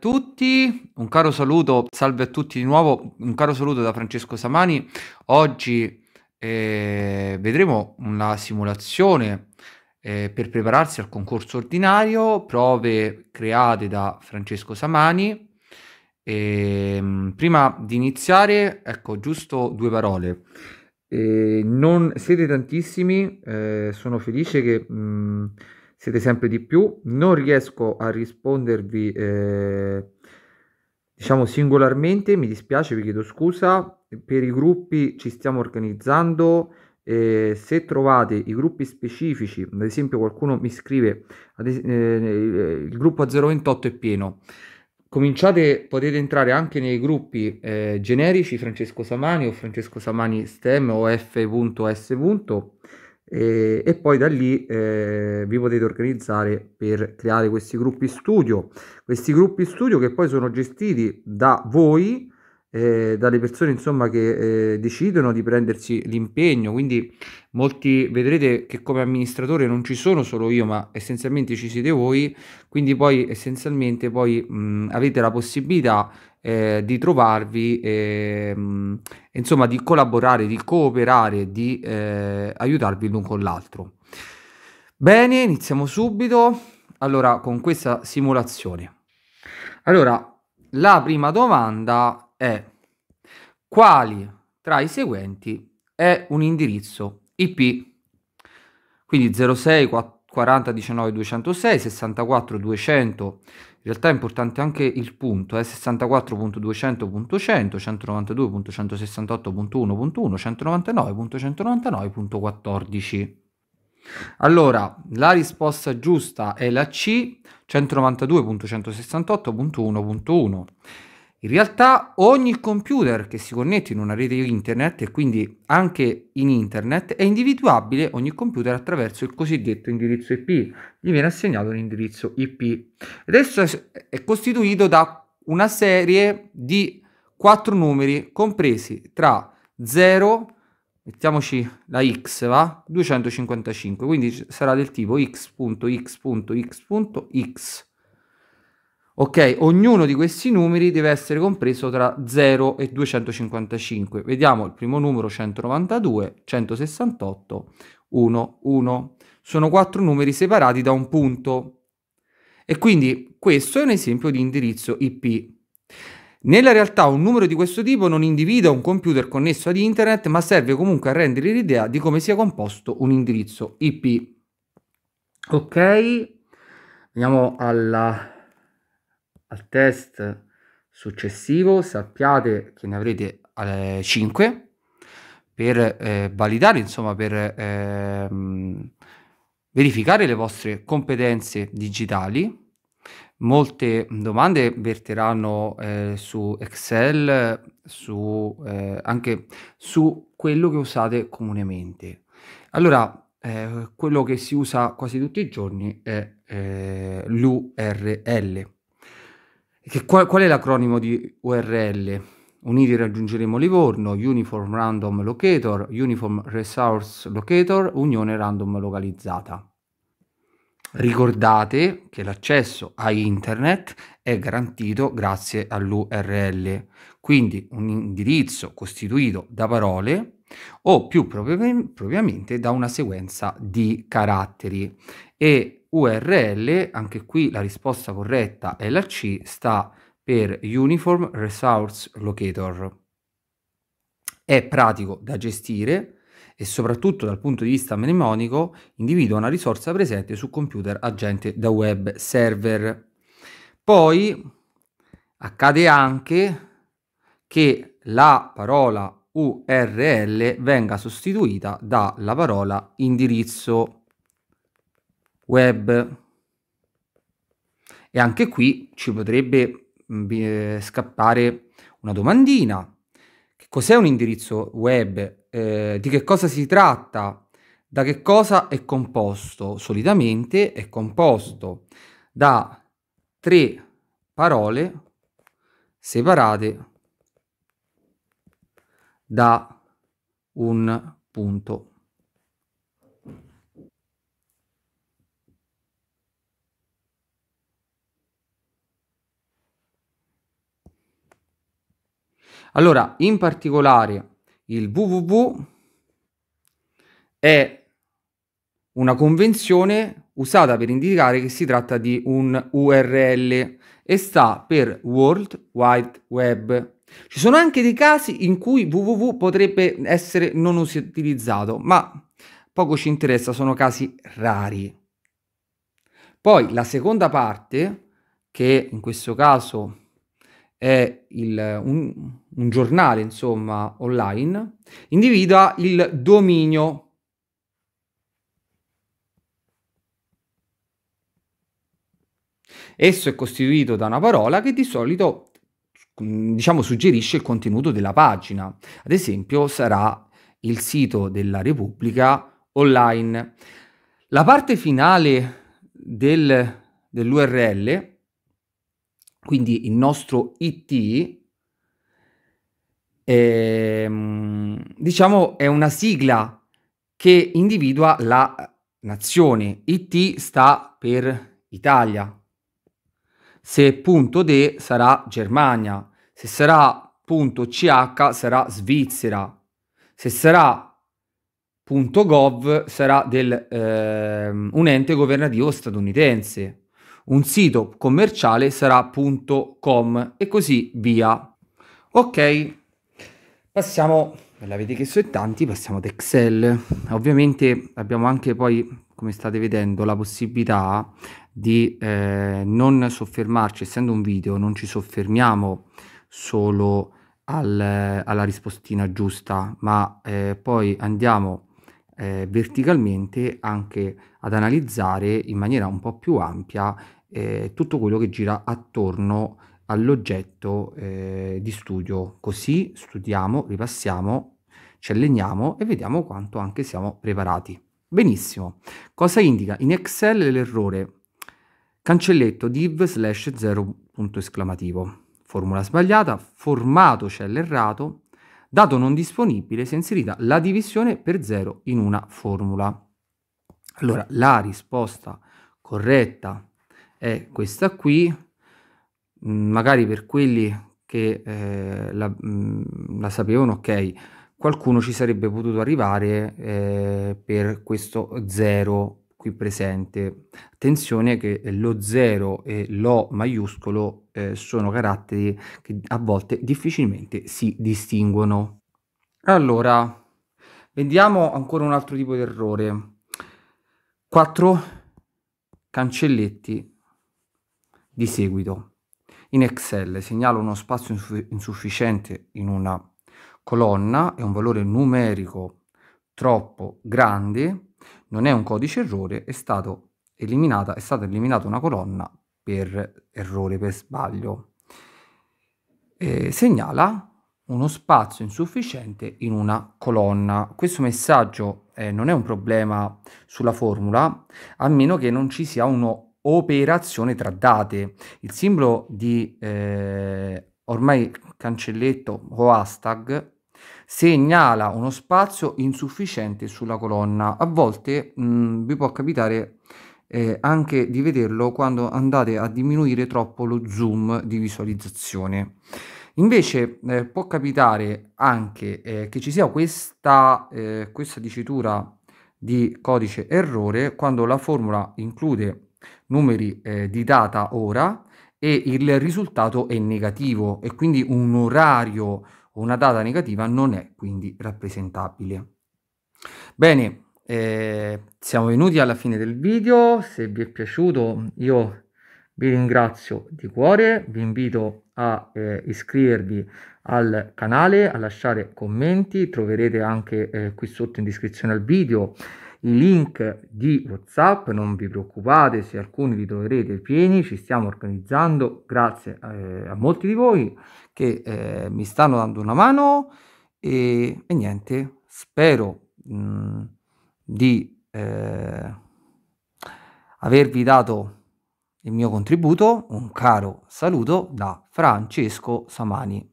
tutti, un caro saluto, salve a tutti di nuovo, un caro saluto da Francesco Samani. Oggi eh, vedremo una simulazione eh, per prepararsi al concorso ordinario, prove create da Francesco Samani. E, ehm, prima di iniziare, ecco, giusto due parole. E eh, non siete tantissimi, eh, sono felice che... Mh, mm, siete sempre di più, non riesco a rispondervi eh, diciamo singolarmente, mi dispiace, vi chiedo scusa, per i gruppi ci stiamo organizzando, eh, se trovate i gruppi specifici, ad esempio qualcuno mi scrive, es- eh, il gruppo a 028 è pieno, cominciate, potete entrare anche nei gruppi eh, generici Francesco Samani o Francesco Samani STEM o F.S e, e, poi da lì eh, vi potete organizzare per creare questi gruppi studio, questi gruppi studio che poi sono gestiti da voi, eh, dalle persone insomma che eh, decidono di prendersi l'impegno, quindi molti vedrete che come amministratore non ci sono solo io, ma essenzialmente ci siete voi, quindi poi essenzialmente poi mh, avete la possibilità eh, di trovarvi, ehm, insomma di collaborare, di cooperare, di eh, aiutarvi l'un con l'altro. Bene, iniziamo subito. Allora, con questa simulazione. Allora, la prima domanda è quali tra i seguenti è un indirizzo IP? Quindi 06 4 40 19 206 64 200 in realtà è importante anche il punto eh, 64.200.100 192.168.1.1 199.199.14 allora la risposta giusta è la C 192.168.1.1 in realtà ogni computer che si connette in una rete internet e quindi anche in internet è individuabile ogni computer attraverso il cosiddetto indirizzo IP. Gli viene assegnato un indirizzo IP. Adesso è costituito da una serie di quattro numeri compresi tra 0 mettiamoci la x va 255 quindi sarà del tipo x.x.x.x Ok, ognuno di questi numeri deve essere compreso tra 0 e 255. Vediamo il primo numero 192, 168, 1, 1. Sono quattro numeri separati da un punto. E quindi questo è un esempio di indirizzo IP. Nella realtà un numero di questo tipo non individua un computer connesso ad internet, ma serve comunque a rendere l'idea di come sia composto un indirizzo IP. Ok, andiamo alla al test successivo sappiate che ne avrete eh, 5 per eh, validare, insomma, per eh, verificare le vostre competenze digitali. Molte domande verteranno eh, su Excel, su, eh, anche su quello che usate comunemente. Allora, eh, quello che si usa quasi tutti i giorni è eh, l'URL che, qual, qual è l'acronimo di URL? Uniti raggiungeremo Livorno, Uniform Random Locator, Uniform Resource Locator, Unione Random Localizzata. Ricordate che l'accesso a internet è garantito grazie all'URL, quindi un indirizzo costituito da parole o più propriamente da una sequenza di caratteri e URL, anche qui la risposta corretta è la C, sta per Uniform Resource Locator. È pratico da gestire e soprattutto dal punto di vista mnemonico individua una risorsa presente su computer agente da web server. Poi accade anche che la parola URL venga sostituita dalla parola indirizzo web. E anche qui ci potrebbe mm, eh, scappare una domandina. Che cos'è un indirizzo web? Eh, di che cosa si tratta? Da che cosa è composto? Solitamente è composto da tre parole separate da un punto Allora, in particolare, il www è una convenzione usata per indicare che si tratta di un URL e sta per World Wide Web. Ci sono anche dei casi in cui www potrebbe essere non utilizzato, ma poco ci interessa, sono casi rari. Poi la seconda parte, che in questo caso è il, un, un, giornale, insomma, online, individua il dominio. Esso è costituito da una parola che di solito, diciamo, suggerisce il contenuto della pagina. Ad esempio, sarà il sito della Repubblica online. La parte finale del, dell'URL quindi il nostro IT, ehm, diciamo, è una sigla che individua la nazione. IT sta per Italia. Se punto D sarà Germania, se sarà punto CH sarà Svizzera, se sarà .gov sarà del, eh, un ente governativo statunitense un sito commerciale sarà.com e così via. Ok, passiamo, l'avete chiesto in tanti, passiamo ad Excel. Ovviamente abbiamo anche poi, come state vedendo, la possibilità di eh, non soffermarci, essendo un video, non ci soffermiamo solo al, alla rispostina giusta, ma eh, poi andiamo eh, verticalmente anche ad analizzare in maniera un po' più ampia eh, tutto quello che gira attorno all'oggetto eh, di studio. Così studiamo, ripassiamo, ci alleniamo e vediamo quanto anche siamo preparati. Benissimo. Cosa indica? In Excel l'errore cancelletto div slash 0 punto esclamativo. Formula sbagliata, formato cell errato, dato non disponibile se inserita la divisione per 0 in una formula. Allora, la risposta corretta è questa qui, mm, magari per quelli che eh, la, mm, la, sapevano, ok, qualcuno ci sarebbe potuto arrivare eh, per questo 0 qui presente. Attenzione che lo 0 e lo maiuscolo eh, sono caratteri che a volte difficilmente si distinguono. Allora, vediamo ancora un altro tipo di errore. 4 cancelletti di seguito. In Excel segnalo uno spazio insufficiente in una colonna, è un valore numerico troppo grande, non è un codice errore, è, stato eliminata, è stata eliminata una colonna per errore, per sbaglio. Eh, segnala uno spazio insufficiente in una colonna. Questo messaggio eh, non è un problema sulla formula, a meno che non ci sia uno operazione tra date. Il simbolo di eh, ormai cancelletto o hashtag segnala uno spazio insufficiente sulla colonna. A volte mh, mm, vi può capitare eh, anche di vederlo quando andate a diminuire troppo lo zoom di visualizzazione. Invece eh, può capitare anche eh, che ci sia questa, eh, questa dicitura di codice errore quando la formula include numeri eh, di data ora e il risultato è negativo e quindi un orario o una data negativa non è quindi rappresentabile. Bene, eh, siamo venuti alla fine del video, se vi è piaciuto io vi ringrazio di cuore, vi invito a eh, iscrivervi al canale, a lasciare commenti, troverete anche eh, qui sotto in descrizione al video i link di WhatsApp, non vi preoccupate se alcuni li troverete pieni, ci stiamo organizzando grazie eh, a molti di voi che eh, mi stanno dando una mano e, e niente, spero mh, mm, di eh, avervi dato il mio contributo, un caro saluto da Francesco Samani.